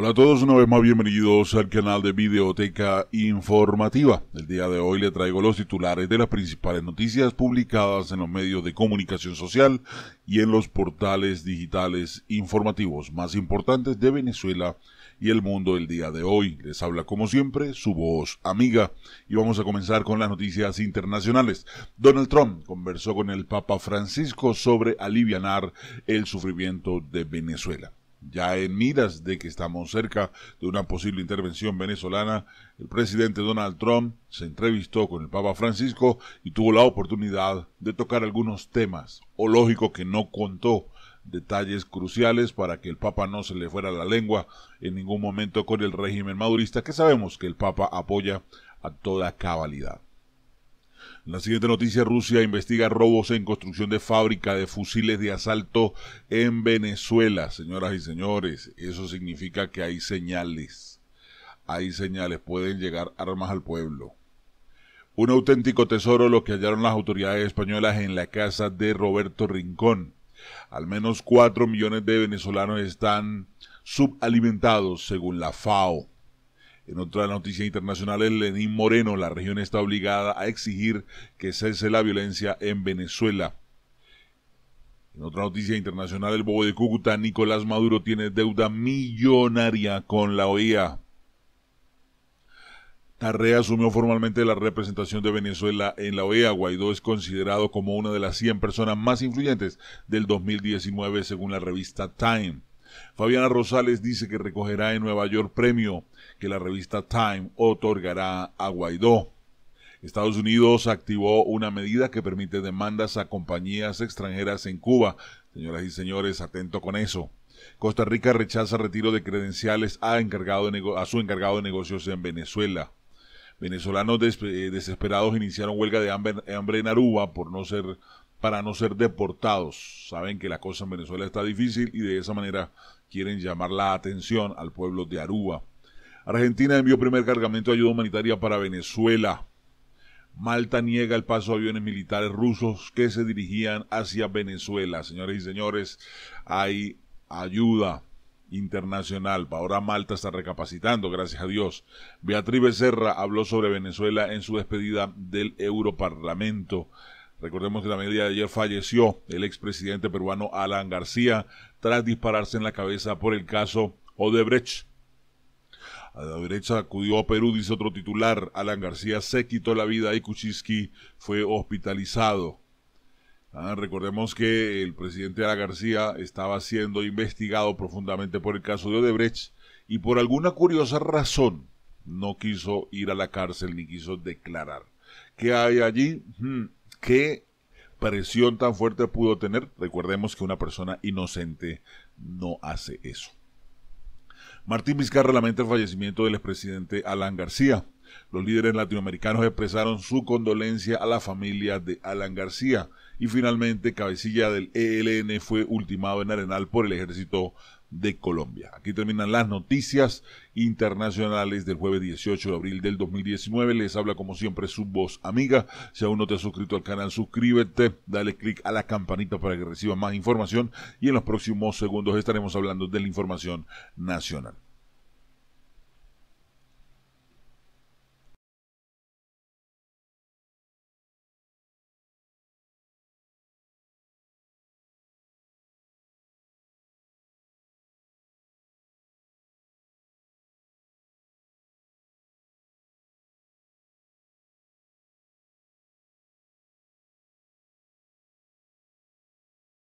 Hola a todos, una vez más bienvenidos al canal de Videoteca Informativa. El día de hoy les traigo los titulares de las principales noticias publicadas en los medios de comunicación social y en los portales digitales informativos más importantes de Venezuela y el mundo el día de hoy. Les habla como siempre su voz amiga y vamos a comenzar con las noticias internacionales. Donald Trump conversó con el Papa Francisco sobre aliviar el sufrimiento de Venezuela. Ya en miras de que estamos cerca de una posible intervención venezolana, el presidente Donald Trump se entrevistó con el Papa Francisco y tuvo la oportunidad de tocar algunos temas, o lógico que no contó detalles cruciales para que el Papa no se le fuera la lengua en ningún momento con el régimen madurista que sabemos que el Papa apoya a toda cabalidad. La siguiente noticia, Rusia investiga robos en construcción de fábrica de fusiles de asalto en Venezuela. Señoras y señores, eso significa que hay señales. Hay señales, pueden llegar armas al pueblo. Un auténtico tesoro lo que hallaron las autoridades españolas en la casa de Roberto Rincón. Al menos 4 millones de venezolanos están subalimentados según la FAO. En otra noticia internacional, el Lenín Moreno, la región está obligada a exigir que cese la violencia en Venezuela. En otra noticia internacional, el bobo de Cúcuta, Nicolás Maduro, tiene deuda millonaria con la OEA. Tarrea asumió formalmente la representación de Venezuela en la OEA. Guaidó es considerado como una de las 100 personas más influyentes del 2019 según la revista Time. Fabiana Rosales dice que recogerá en Nueva York premio que la revista Time otorgará a Guaidó. Estados Unidos activó una medida que permite demandas a compañías extranjeras en Cuba. Señoras y señores, atento con eso. Costa Rica rechaza retiro de credenciales a, encargado a su encargado de negocios en Venezuela. Venezolanos eh, desesperados iniciaron huelga de hambre, en Aruba por no ser para no ser deportados. Saben que la cosa en Venezuela está difícil y de esa manera quieren llamar la atención al pueblo de Aruba. Argentina envió primer cargamento de ayuda humanitaria para Venezuela. Malta niega el paso a aviones militares rusos que se dirigían hacia Venezuela. Señores y señores, hay ayuda internacional. Ahora Malta está recapacitando, gracias a Dios. Beatriz Becerra habló sobre Venezuela en su despedida del Europarlamento. Recordemos que la media de ayer falleció el expresidente peruano Alan García tras dispararse en la cabeza por el caso Odebrecht. A la derecha acudió a Perú, dice otro titular. Alan García se quitó la vida y Kuczynski fue hospitalizado. Ah, recordemos que el presidente Alan García estaba siendo investigado profundamente por el caso de Odebrecht y por alguna curiosa razón no quiso ir a la cárcel ni quiso declarar. ¿Qué hay allí? Hmm. ¿Qué presión tan fuerte pudo tener? Recordemos que una persona inocente no hace eso. Martín Vizcarra lamenta el fallecimiento del expresidente Alan García. Los líderes latinoamericanos expresaron su condolencia a la familia de Alan García y finalmente cabecilla del ELN fue ultimado en Arenal por el ejército de Colombia. Aquí terminan las noticias internacionales del jueves 18 de abril del 2019. Les habla como siempre su voz amiga. Si aún no te has suscrito al canal, suscríbete, dale click a la campanita para que recibas más información y en los próximos segundos estaremos hablando de la información nacional.